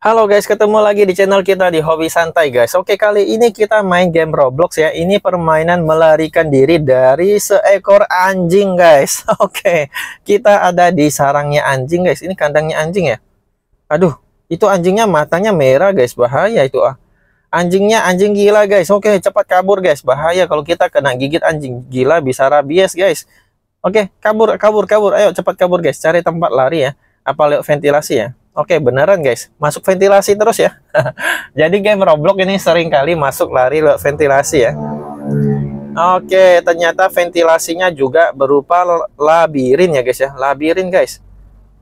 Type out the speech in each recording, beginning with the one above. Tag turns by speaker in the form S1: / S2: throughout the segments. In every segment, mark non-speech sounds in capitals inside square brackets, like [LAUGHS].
S1: Halo guys, ketemu lagi di channel kita di Hobi Santai guys. Oke, kali ini kita main game Roblox ya. Ini permainan melarikan diri dari seekor anjing guys. [LAUGHS] Oke, kita ada di sarangnya anjing guys. Ini kandangnya anjing ya. Aduh, itu anjingnya matanya merah guys. Bahaya itu ah. Anjingnya anjing gila guys. Oke, cepat kabur guys. Bahaya kalau kita kena gigit anjing gila bisa rabies guys. Oke, kabur, kabur, kabur. Ayo cepat kabur guys. Cari tempat lari ya. Apa lewat ventilasi ya? Oke, beneran guys, masuk ventilasi terus ya. [LAUGHS] Jadi game Roblox ini sering kali masuk lari lewat ventilasi ya. Oke, ternyata ventilasinya juga berupa labirin ya guys ya, labirin guys.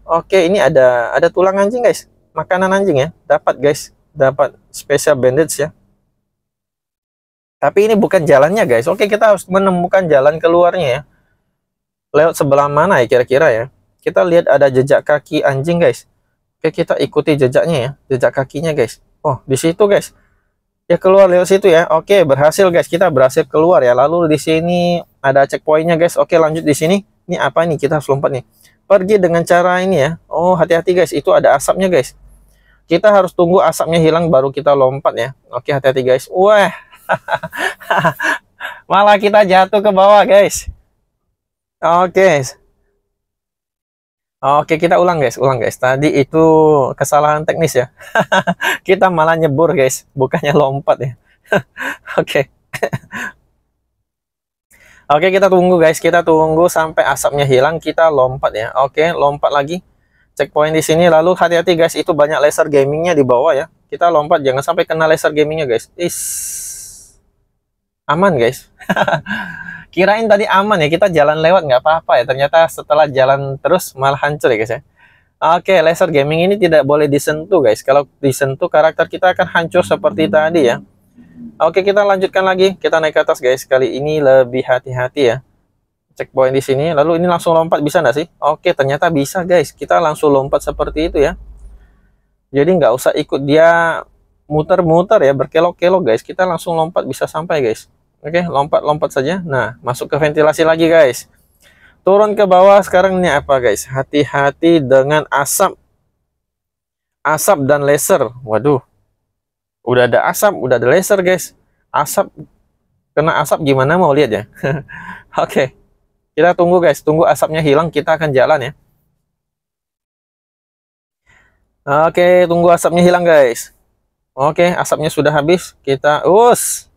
S1: Oke, ini ada ada tulang anjing guys, makanan anjing ya, dapat guys, dapat special bandage ya. Tapi ini bukan jalannya guys. Oke, kita harus menemukan jalan keluarnya ya. Lewat sebelah mana ya kira-kira ya. Kita lihat ada jejak kaki anjing guys. Oke, eh, kita ikuti jejaknya ya, jejak kakinya guys. Oh, di situ guys. Ya keluar lewat situ ya. Oke, berhasil guys. Kita berhasil keluar ya. Lalu di sini ada checkpointnya guys. Oke, lanjut di sini. Ini apa nih? Kita harus lompat nih. Pergi dengan cara ini ya. Oh, hati-hati guys. Itu ada asapnya guys. Kita harus tunggu asapnya hilang baru kita lompat ya. Oke, hati-hati guys. Wah. [LAUGHS] Malah kita jatuh ke bawah guys. Oke. Oke, kita ulang guys, ulang guys. Tadi itu kesalahan teknis ya. [LAUGHS] kita malah nyebur guys, bukannya lompat ya. [LAUGHS] Oke. [LAUGHS] Oke, kita tunggu guys. Kita tunggu sampai asapnya hilang, kita lompat ya. Oke, lompat lagi. Checkpoint di sini lalu hati-hati guys, itu banyak laser gamingnya di bawah ya. Kita lompat jangan sampai kena laser gamingnya guys. Is. Aman guys. Kirain tadi aman ya, kita jalan lewat nggak apa-apa ya. Ternyata setelah jalan terus malah hancur ya guys ya. Oke, laser gaming ini tidak boleh disentuh guys. Kalau disentuh karakter kita akan hancur seperti tadi ya. Oke, kita lanjutkan lagi. Kita naik ke atas guys. Kali ini lebih hati-hati ya. Checkpoint di sini. Lalu ini langsung lompat bisa nggak sih? Oke, ternyata bisa guys. Kita langsung lompat seperti itu ya. Jadi nggak usah ikut dia muter-muter ya, berkelok-kelok guys. Kita langsung lompat bisa sampai guys. Oke, lompat-lompat saja. Nah, masuk ke ventilasi lagi, guys. Turun ke bawah sekarang ini apa, guys? Hati-hati dengan asap. Asap dan laser. Waduh. Udah ada asap, udah ada laser, guys. Asap kena asap gimana mau lihat ya? [LAUGHS] Oke. Okay. Kita tunggu, guys. Tunggu asapnya hilang, kita akan jalan ya. Oke, okay, tunggu asapnya hilang, guys. Oke, okay, asapnya sudah habis. Kita us.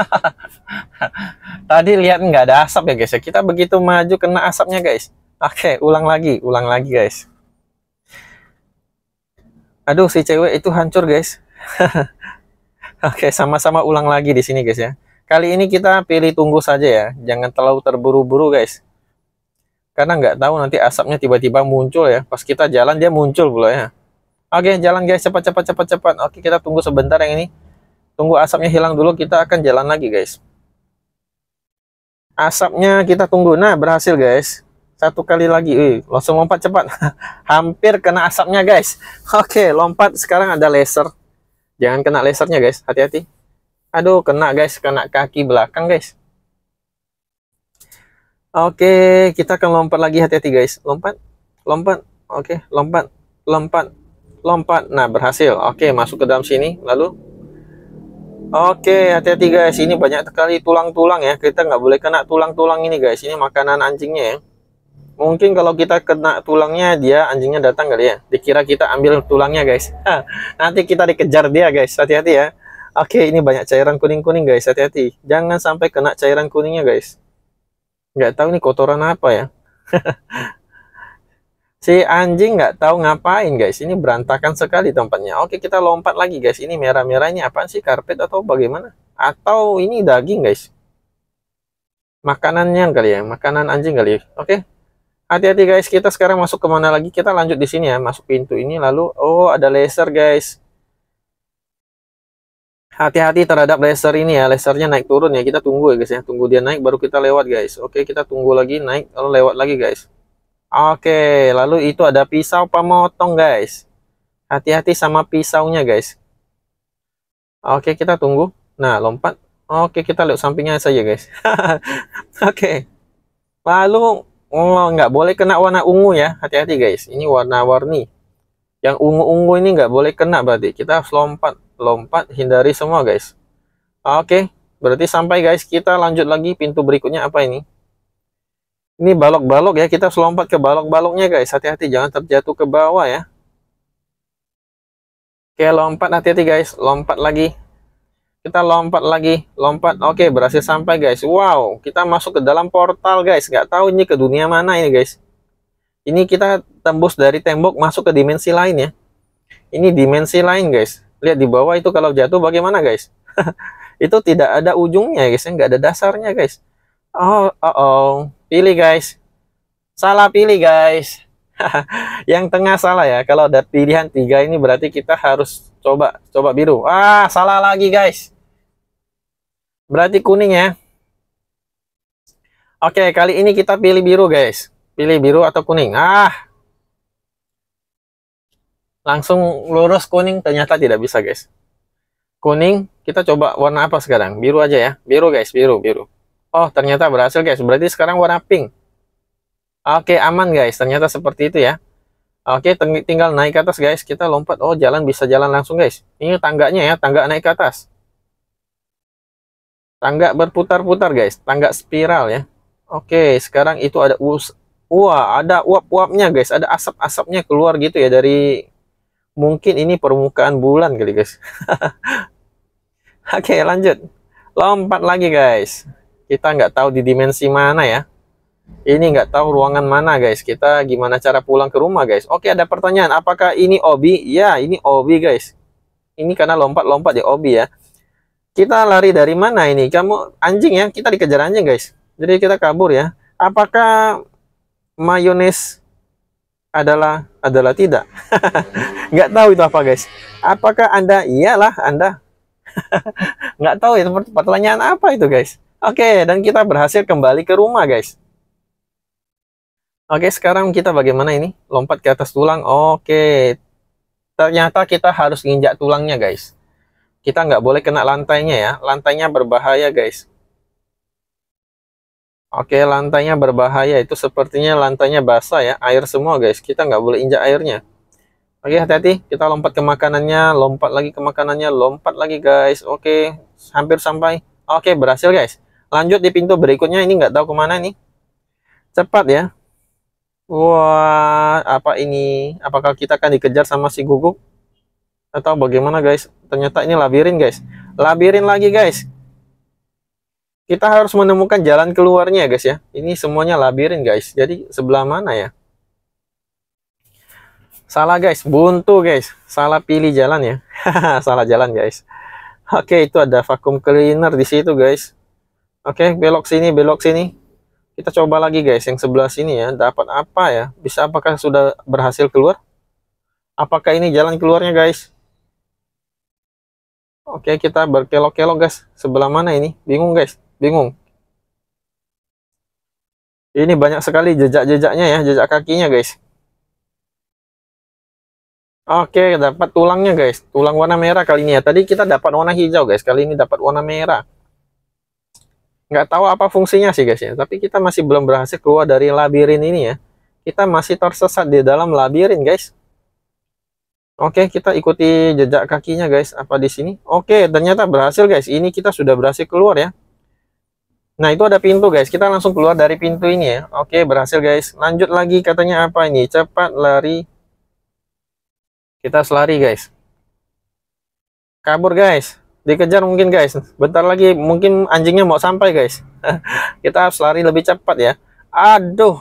S1: [LAUGHS] Tadi lihat nggak ada asap ya guys ya. Kita begitu maju kena asapnya guys. Oke, ulang lagi, ulang lagi guys. Aduh, si cewek itu hancur guys. [LAUGHS] Oke, sama-sama ulang lagi di sini guys ya. Kali ini kita pilih tunggu saja ya. Jangan terlalu terburu-buru guys. Karena nggak tahu nanti asapnya tiba-tiba muncul ya. Pas kita jalan dia muncul pula ya. Oke, jalan guys, cepat cepat cepat cepat. Oke, kita tunggu sebentar yang ini. Tunggu asapnya hilang dulu, kita akan jalan lagi, guys. Asapnya kita tunggu. Nah, berhasil, guys. Satu kali lagi. Wih, langsung lompat cepat. [LAUGHS] Hampir kena asapnya, guys. Oke, lompat. Sekarang ada laser. Jangan kena lasernya, guys. Hati-hati. Aduh, kena, guys. Kena kaki belakang, guys. Oke, kita akan lompat lagi. Hati-hati, guys. Lompat. Lompat. Oke, lompat. Lompat. Lompat. Nah, berhasil. Oke, masuk ke dalam sini. Lalu Oke, hati-hati guys. Ini banyak sekali tulang-tulang ya. Kita nggak boleh kena tulang-tulang ini guys. Ini makanan anjingnya ya. Mungkin kalau kita kena tulangnya, dia anjingnya datang kali ya. Dikira kita ambil tulangnya guys. nanti kita dikejar dia guys. Hati-hati ya. Oke, ini banyak cairan kuning-kuning guys. Hati-hati. Jangan sampai kena cairan kuningnya guys. Nggak tahu ini kotoran apa ya. [LAUGHS] Si anjing nggak tahu ngapain guys. Ini berantakan sekali tempatnya. Oke kita lompat lagi guys. Ini merah merahnya ini apaan sih? Karpet atau bagaimana? Atau ini daging guys? Makanannya kali ya. Makanan anjing kali ya. Oke. Hati-hati guys. Kita sekarang masuk kemana lagi? Kita lanjut di sini ya. Masuk pintu ini lalu. Oh ada laser guys. Hati-hati terhadap laser ini ya. Lasernya naik turun ya. Kita tunggu ya guys ya. Tunggu dia naik baru kita lewat guys. Oke kita tunggu lagi naik. Lalu lewat lagi guys. Oke, lalu itu ada pisau pemotong, guys. Hati-hati sama pisaunya, guys. Oke, kita tunggu. Nah, lompat. Oke, kita lihat sampingnya saja, guys. [LAUGHS] Oke. Lalu, oh, nggak boleh kena warna ungu ya. Hati-hati, guys. Ini warna-warni. Yang ungu-ungu ini nggak boleh kena berarti. Kita harus lompat. Lompat, hindari semua, guys. Oke, berarti sampai, guys. Kita lanjut lagi pintu berikutnya apa ini? Ini balok-balok ya, kita selompat ke balok-baloknya guys. Hati-hati jangan terjatuh ke bawah ya. Oke, lompat hati-hati guys. Lompat lagi. Kita lompat lagi, lompat. Oke, berhasil sampai guys. Wow, kita masuk ke dalam portal guys. Nggak tahu ini ke dunia mana ini guys. Ini kita tembus dari tembok masuk ke dimensi lain ya. Ini dimensi lain guys. Lihat di bawah itu kalau jatuh bagaimana guys? [LAUGHS] itu tidak ada ujungnya guys, nggak ada dasarnya guys. Oh, oh, oh. Pilih guys. Salah pilih guys. [LAUGHS] yang tengah salah ya. Kalau ada pilihan tiga ini berarti kita harus coba coba biru. Ah, salah lagi guys. Berarti kuning ya. Oke, kali ini kita pilih biru guys. Pilih biru atau kuning. Ah. Langsung lurus kuning ternyata tidak bisa guys. Kuning, kita coba warna apa sekarang? Biru aja ya. Biru guys, biru, biru. Oh, ternyata berhasil guys. Berarti sekarang warna pink. Oke, aman guys. Ternyata seperti itu ya. Oke, tinggal naik ke atas guys. Kita lompat. Oh, jalan bisa jalan langsung guys. Ini tangganya ya, tangga naik ke atas. Tangga berputar-putar guys. Tangga spiral ya. Oke, sekarang itu ada us Wah, ada uap-uapnya guys. Ada asap-asapnya keluar gitu ya dari mungkin ini permukaan bulan kali guys. [LAUGHS] Oke, lanjut. Lompat lagi guys kita nggak tahu di dimensi mana ya ini nggak tahu ruangan mana guys kita gimana cara pulang ke rumah guys oke ada pertanyaan apakah ini obi ya ini obi guys ini karena lompat-lompat ya obi ya kita lari dari mana ini kamu anjing ya kita dikejar anjing guys jadi kita kabur ya apakah mayones adalah adalah tidak [LAUGHS] nggak tahu itu apa guys apakah anda iyalah anda [LAUGHS] nggak tahu itu pertanyaan apa itu guys Oke, dan kita berhasil kembali ke rumah, guys. Oke, sekarang kita bagaimana ini? Lompat ke atas tulang. Oke, ternyata kita harus nginjak tulangnya, guys. Kita nggak boleh kena lantainya ya. Lantainya berbahaya, guys. Oke, lantainya berbahaya. Itu sepertinya lantainya basah ya. Air semua, guys. Kita nggak boleh injak airnya. Oke, hati-hati. Kita lompat ke makanannya, lompat lagi ke makanannya, lompat lagi, guys. Oke, hampir sampai. Oke, berhasil, guys lanjut di pintu berikutnya ini nggak tahu kemana nih cepat ya wah apa ini apakah kita akan dikejar sama si guguk atau bagaimana guys ternyata ini labirin guys labirin lagi guys kita harus menemukan jalan keluarnya guys ya ini semuanya labirin guys jadi sebelah mana ya salah guys buntu guys salah pilih jalan ya [LAUGHS] salah jalan guys oke itu ada vakum cleaner di situ guys Oke, okay, belok sini, belok sini. Kita coba lagi guys, yang sebelah sini ya. Dapat apa ya? Bisa apakah sudah berhasil keluar? Apakah ini jalan keluarnya guys? Oke, okay, kita berkelok-kelok guys. Sebelah mana ini? Bingung guys, bingung. Ini banyak sekali jejak-jejaknya ya, jejak kakinya guys. Oke, okay, dapat tulangnya guys. Tulang warna merah kali ini ya. Tadi kita dapat warna hijau guys, kali ini dapat warna merah nggak tahu apa fungsinya sih guys ya tapi kita masih belum berhasil keluar dari labirin ini ya kita masih tersesat di dalam labirin guys oke kita ikuti jejak kakinya guys apa di sini oke ternyata berhasil guys ini kita sudah berhasil keluar ya nah itu ada pintu guys kita langsung keluar dari pintu ini ya oke berhasil guys lanjut lagi katanya apa ini cepat lari kita selari guys kabur guys dikejar mungkin guys bentar lagi mungkin anjingnya mau sampai guys [LAUGHS] kita harus lari lebih cepat ya aduh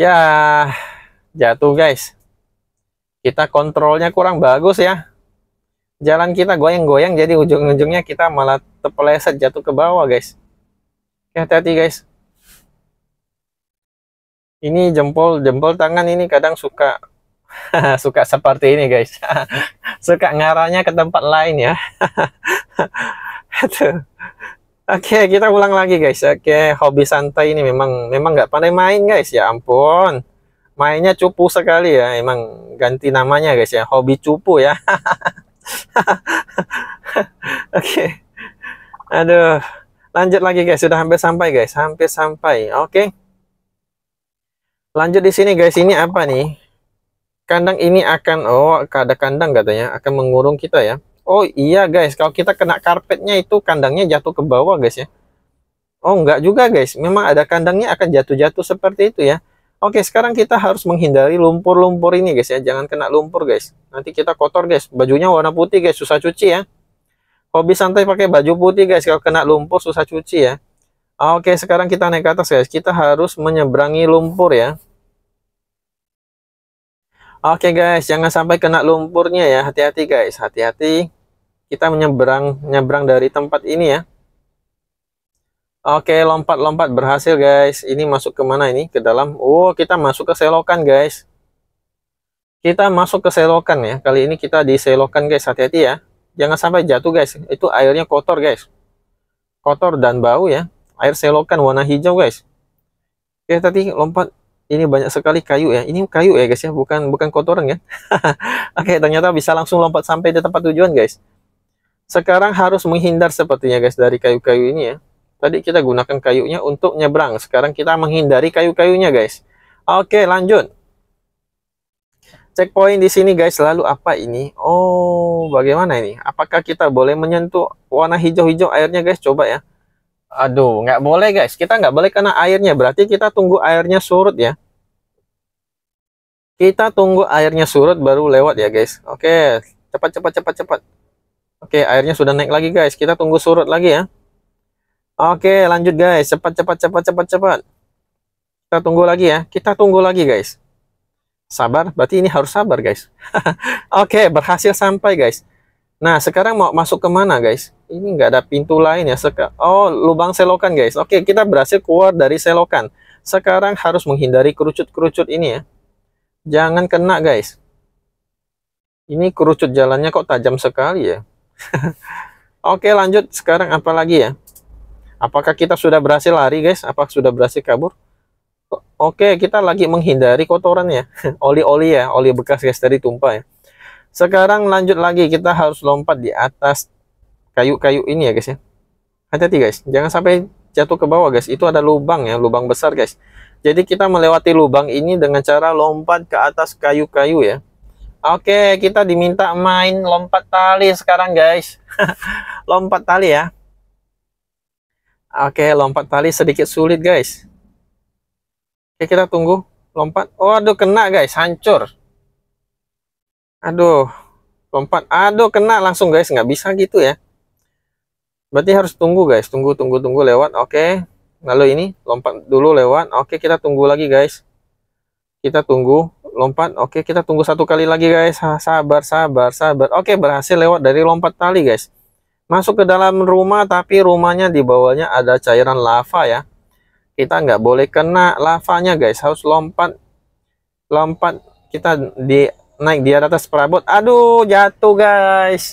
S1: ya jatuh guys kita kontrolnya kurang bagus ya jalan kita goyang-goyang jadi ujung-ujungnya kita malah terpeleset jatuh ke bawah guys hati-hati guys ini jempol jempol tangan ini kadang suka [LAUGHS] suka seperti ini guys [LAUGHS] suka ngaranya ke tempat lain ya [LAUGHS] oke kita ulang lagi guys oke hobi santai ini memang memang nggak pandai main guys ya ampun mainnya cupu sekali ya emang ganti namanya guys ya hobi cupu ya oke aduh lanjut lagi guys sudah hampir sampai guys hampir sampai oke lanjut di sini guys ini apa nih kandang ini akan oh ada kandang katanya akan mengurung kita ya oh iya guys kalau kita kena karpetnya itu kandangnya jatuh ke bawah guys ya oh enggak juga guys memang ada kandangnya akan jatuh-jatuh seperti itu ya oke sekarang kita harus menghindari lumpur-lumpur ini guys ya jangan kena lumpur guys nanti kita kotor guys bajunya warna putih guys susah cuci ya hobi santai pakai baju putih guys kalau kena lumpur susah cuci ya oke sekarang kita naik ke atas guys kita harus menyeberangi lumpur ya Oke okay guys, jangan sampai kena lumpurnya ya. Hati-hati guys, hati-hati. Kita menyeberang nyebrang dari tempat ini ya. Oke, okay, lompat-lompat berhasil guys. Ini masuk ke mana ini? Ke dalam. Oh, kita masuk ke selokan guys. Kita masuk ke selokan ya. Kali ini kita di selokan guys, hati-hati ya. Jangan sampai jatuh guys. Itu airnya kotor guys. Kotor dan bau ya. Air selokan warna hijau guys. Oke, okay, tadi lompat ini banyak sekali kayu ya. Ini kayu ya guys ya, bukan bukan kotoran ya. [LAUGHS] Oke, okay, ternyata bisa langsung lompat sampai di tempat tujuan guys. Sekarang harus menghindar sepertinya guys dari kayu-kayu ini ya. Tadi kita gunakan kayunya untuk nyebrang. Sekarang kita menghindari kayu-kayunya guys. Oke, okay, lanjut. Checkpoint di sini guys. Lalu apa ini? Oh, bagaimana ini? Apakah kita boleh menyentuh warna hijau-hijau airnya guys? Coba ya. Aduh, nggak boleh guys. Kita nggak boleh kena airnya. Berarti kita tunggu airnya surut ya. Kita tunggu airnya surut baru lewat ya guys. Oke, cepat cepat cepat cepat. Oke, airnya sudah naik lagi guys. Kita tunggu surut lagi ya. Oke, lanjut guys. Cepat cepat cepat cepat cepat. Kita tunggu lagi ya. Kita tunggu lagi guys. Sabar, berarti ini harus sabar guys. [LAUGHS] Oke, berhasil sampai guys. Nah, sekarang mau masuk ke mana, guys? Ini nggak ada pintu lain ya. Seka oh, lubang selokan, guys. Oke, kita berhasil keluar dari selokan. Sekarang harus menghindari kerucut-kerucut ini ya. Jangan kena, guys. Ini kerucut jalannya kok tajam sekali ya. [LAUGHS] Oke, lanjut. Sekarang apa lagi ya? Apakah kita sudah berhasil lari, guys? Apakah sudah berhasil kabur? Oke, kita lagi menghindari kotoran ya. [LAUGHS] Oli-oli ya, oli bekas, guys, tadi tumpah ya. Sekarang lanjut lagi, kita harus lompat di atas kayu-kayu ini ya guys ya. Hati-hati guys, jangan sampai jatuh ke bawah guys. Itu ada lubang ya, lubang besar guys. Jadi kita melewati lubang ini dengan cara lompat ke atas kayu-kayu ya. Oke, kita diminta main lompat tali sekarang guys. [LAUGHS] lompat tali ya. Oke, lompat tali sedikit sulit guys. Oke, kita tunggu lompat. Waduh, kena guys, hancur. Aduh, lompat. Aduh, kena langsung guys. Nggak bisa gitu ya. Berarti harus tunggu guys. Tunggu, tunggu, tunggu lewat. Oke. Lalu ini lompat dulu lewat. Oke, kita tunggu lagi guys. Kita tunggu. Lompat. Oke, kita tunggu satu kali lagi guys. Sabar, sabar, sabar. Oke, berhasil lewat dari lompat tali guys. Masuk ke dalam rumah tapi rumahnya di bawahnya ada cairan lava ya. Kita nggak boleh kena lavanya guys. Harus lompat. Lompat. Kita di naik di atas perabot aduh jatuh guys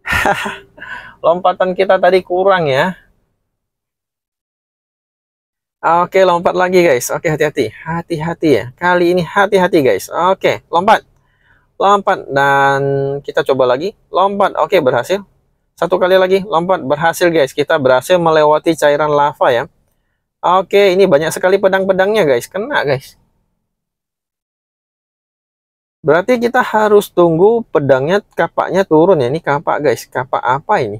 S1: [LAUGHS] lompatan kita tadi kurang ya oke lompat lagi guys oke hati-hati hati-hati ya kali ini hati-hati guys oke lompat lompat dan kita coba lagi lompat oke berhasil satu kali lagi lompat berhasil guys kita berhasil melewati cairan lava ya oke ini banyak sekali pedang-pedangnya guys kena guys Berarti kita harus tunggu pedangnya kapaknya turun ya. Ini kapak guys. Kapak apa ini?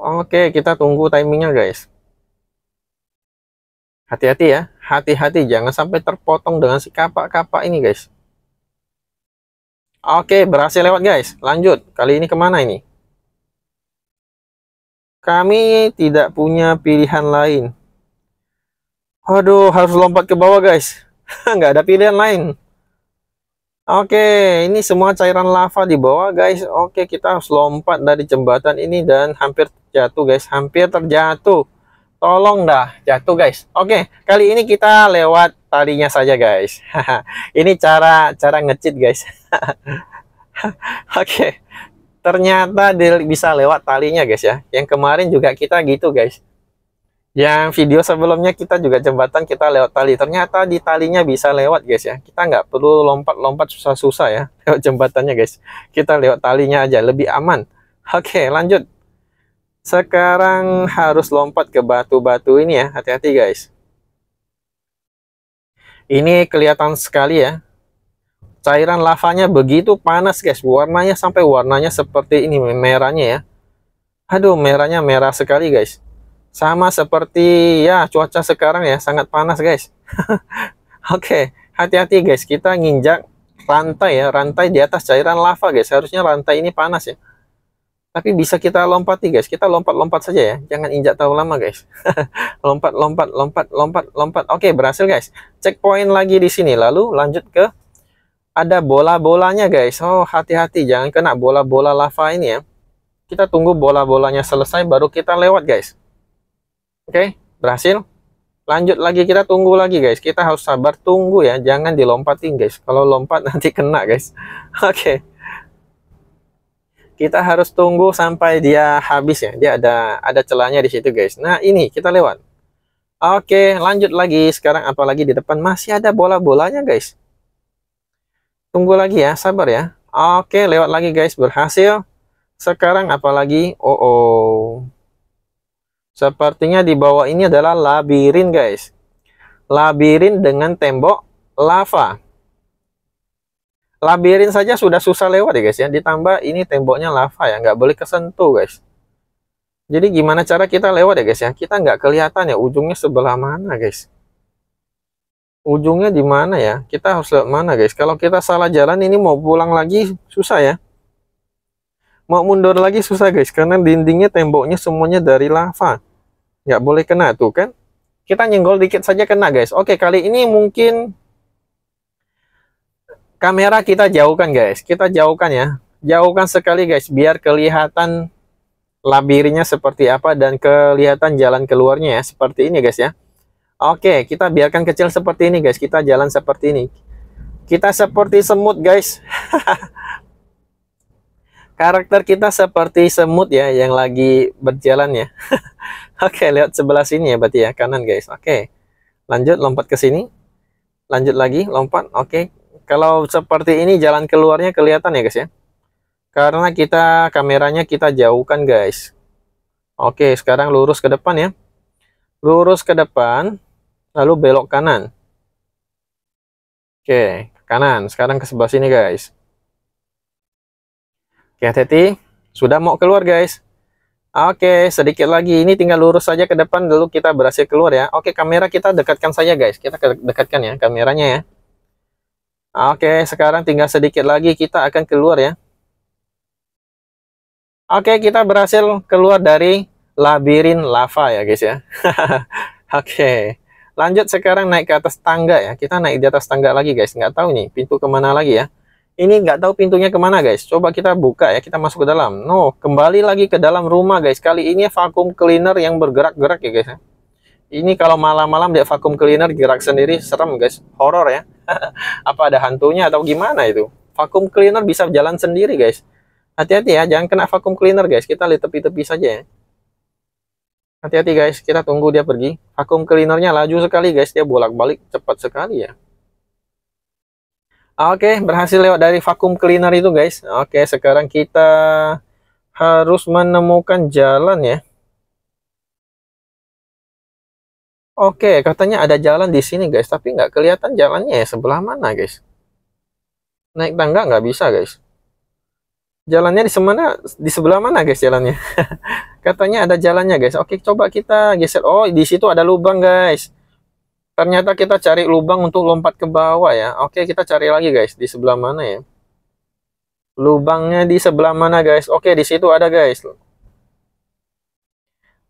S1: Oke, kita tunggu timingnya guys. Hati-hati ya. Hati-hati jangan sampai terpotong dengan si kapak-kapak ini guys. Oke, berhasil lewat guys. Lanjut. Kali ini kemana ini? Kami tidak punya pilihan lain. Aduh, harus lompat ke bawah guys. [LAUGHS] Nggak ada pilihan lain. Oke, ini semua cairan lava di bawah, guys. Oke, kita harus lompat dari jembatan ini dan hampir jatuh, guys. Hampir terjatuh. Tolong dah, jatuh, guys. Oke, kali ini kita lewat talinya saja, guys. [LAUGHS] ini cara cara ngecit, guys. [LAUGHS] Oke. Ternyata bisa lewat talinya, guys ya. Yang kemarin juga kita gitu, guys yang video sebelumnya kita juga jembatan kita lewat tali ternyata di talinya bisa lewat guys ya kita nggak perlu lompat-lompat susah-susah ya [LAUGHS] lewat jembatannya guys kita lewat talinya aja lebih aman oke lanjut sekarang harus lompat ke batu-batu ini ya hati-hati guys ini kelihatan sekali ya cairan lavanya begitu panas guys warnanya sampai warnanya seperti ini merahnya ya aduh merahnya merah sekali guys sama seperti ya cuaca sekarang ya sangat panas guys [LAUGHS] oke okay, hati-hati guys kita nginjak rantai ya rantai di atas cairan lava guys harusnya rantai ini panas ya tapi bisa kita lompati guys kita lompat-lompat saja ya jangan injak terlalu lama guys [LAUGHS] lompat lompat lompat lompat lompat oke okay, berhasil guys checkpoint lagi di sini lalu lanjut ke ada bola-bolanya guys oh hati-hati jangan kena bola-bola lava ini ya kita tunggu bola-bolanya selesai baru kita lewat guys Oke, berhasil. Lanjut lagi kita tunggu lagi guys. Kita harus sabar tunggu ya, jangan dilompatin guys. Kalau lompat [LAUGHS] nanti kena guys. Oke. Kita harus tunggu sampai dia habis ya. Dia ada ada celahnya di situ guys. Nah, ini kita lewat. Oke, lanjut lagi. Sekarang apalagi di depan masih ada bola-bolanya guys. Tunggu lagi ya, sabar ya. Oke, lewat lagi guys, berhasil. Sekarang apalagi? Oh, oh. Sepertinya di bawah ini adalah labirin, guys. Labirin dengan tembok lava. Labirin saja sudah susah lewat ya, guys. Ya. Ditambah ini temboknya lava ya. Nggak boleh kesentuh, guys. Jadi gimana cara kita lewat ya, guys ya. Kita nggak kelihatan ya ujungnya sebelah mana, guys. Ujungnya di mana ya. Kita harus lewat mana, guys. Kalau kita salah jalan ini mau pulang lagi susah ya mau mundur lagi susah guys karena dindingnya temboknya semuanya dari lava nggak boleh kena tuh kan kita nyenggol dikit saja kena guys oke kali ini mungkin kamera kita jauhkan guys kita jauhkan ya jauhkan sekali guys biar kelihatan labirinnya seperti apa dan kelihatan jalan keluarnya ya seperti ini guys ya oke kita biarkan kecil seperti ini guys kita jalan seperti ini kita seperti semut guys [LAUGHS] karakter kita seperti semut ya yang lagi berjalan ya. [LAUGHS] Oke, lihat sebelah sini ya berarti ya, kanan guys. Oke. Lanjut lompat ke sini. Lanjut lagi, lompat. Oke. Kalau seperti ini jalan keluarnya kelihatan ya guys ya. Karena kita kameranya kita jauhkan guys. Oke, sekarang lurus ke depan ya. Lurus ke depan, lalu belok kanan. Oke, kanan. Sekarang ke sebelah sini guys. Oke, hati-hati. Sudah mau keluar, guys. Oke, sedikit lagi. Ini tinggal lurus saja ke depan, lalu kita berhasil keluar ya. Oke, kamera kita dekatkan saja, guys. Kita dekatkan ya kameranya ya. Oke, sekarang tinggal sedikit lagi kita akan keluar ya. Oke, kita berhasil keluar dari labirin lava ya guys ya. [LAUGHS] Oke, lanjut sekarang naik ke atas tangga ya. Kita naik di atas tangga lagi guys. Nggak tahu nih, pintu kemana lagi ya ini nggak tahu pintunya kemana guys coba kita buka ya kita masuk ke dalam no kembali lagi ke dalam rumah guys kali ini vakum cleaner yang bergerak-gerak ya guys ya. ini kalau malam-malam dia vakum cleaner gerak sendiri serem guys horor ya [LAUGHS] apa ada hantunya atau gimana itu vakum cleaner bisa jalan sendiri guys hati-hati ya jangan kena vakum cleaner guys kita lihat tepi-tepi saja ya hati-hati guys kita tunggu dia pergi vakum cleanernya laju sekali guys dia bolak-balik cepat sekali ya Oke, berhasil lewat dari vakum cleaner itu, guys. Oke, sekarang kita harus menemukan jalan ya. Oke, katanya ada jalan di sini guys, tapi nggak kelihatan jalannya ya sebelah mana guys. Naik tangga nggak bisa guys. Jalannya di semana di sebelah mana guys jalannya? [LAUGHS] katanya ada jalannya guys. Oke, coba kita geser. Oh, di situ ada lubang guys. Ternyata kita cari lubang untuk lompat ke bawah ya. Oke, kita cari lagi guys. Di sebelah mana ya? Lubangnya di sebelah mana guys? Oke, di situ ada guys.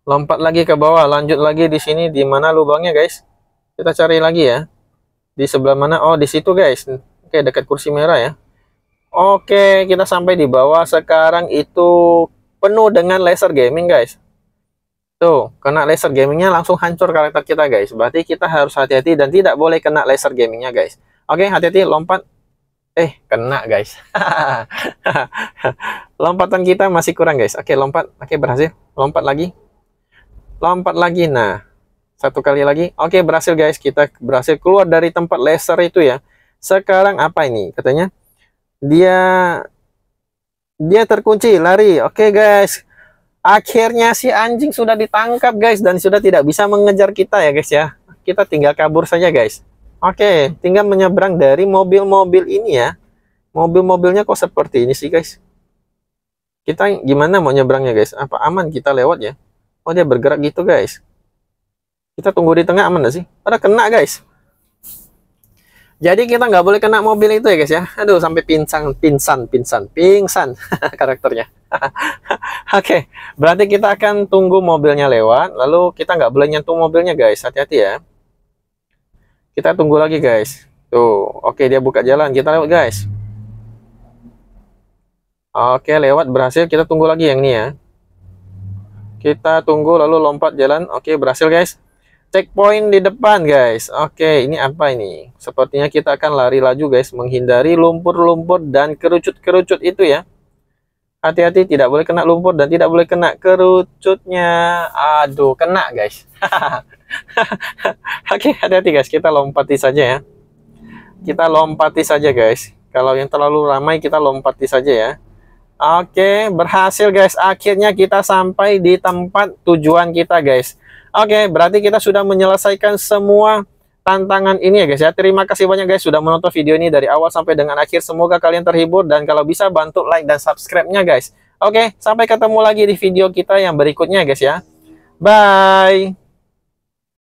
S1: Lompat lagi ke bawah. Lanjut lagi di sini. Di mana lubangnya guys? Kita cari lagi ya. Di sebelah mana? Oh, di situ guys. Oke, dekat kursi merah ya. Oke, kita sampai di bawah. Sekarang itu penuh dengan laser gaming guys. Tuh, kena laser gamingnya langsung hancur karakter kita guys. Berarti kita harus hati-hati dan tidak boleh kena laser gamingnya guys. Oke, hati-hati lompat. Eh, kena guys. [LAUGHS] Lompatan kita masih kurang guys. Oke, lompat. Oke, berhasil. Lompat lagi. Lompat lagi. Nah, satu kali lagi. Oke, berhasil guys. Kita berhasil keluar dari tempat laser itu ya. Sekarang apa ini? Katanya dia dia terkunci, lari. Oke guys Akhirnya si anjing sudah ditangkap guys dan sudah tidak bisa mengejar kita ya guys ya. Kita tinggal kabur saja guys. Oke, tinggal menyeberang dari mobil-mobil ini ya. Mobil-mobilnya kok seperti ini sih guys. Kita gimana mau nyebrangnya guys? Apa aman kita lewat ya? Oh dia bergerak gitu guys. Kita tunggu di tengah aman gak sih? Ada kena guys. Jadi kita nggak boleh kena mobil itu ya guys ya. Aduh sampai pincang, pingsan pingsan pingsan [LAUGHS] karakternya. [LAUGHS] Oke, okay, berarti kita akan tunggu mobilnya lewat. Lalu kita nggak boleh nyentuh mobilnya guys, hati-hati ya. Kita tunggu lagi guys. Tuh, oke okay, dia buka jalan, kita lewat guys. Oke okay, lewat berhasil, kita tunggu lagi yang ini ya. Kita tunggu lalu lompat jalan. Oke berhasil guys checkpoint di depan guys Oke ini apa ini sepertinya kita akan lari laju guys menghindari lumpur-lumpur dan kerucut-kerucut itu ya hati-hati tidak boleh kena lumpur dan tidak boleh kena kerucutnya aduh kena guys [LAUGHS] Oke hati-hati guys kita lompati saja ya kita lompati saja guys kalau yang terlalu ramai kita lompati saja ya Oke berhasil guys akhirnya kita sampai di tempat tujuan kita guys Oke, berarti kita sudah menyelesaikan semua tantangan ini ya guys ya. Terima kasih banyak guys sudah menonton video ini dari awal sampai dengan akhir. Semoga kalian terhibur dan kalau bisa bantu like dan subscribe-nya guys. Oke, sampai ketemu lagi di video kita yang berikutnya guys ya. Bye!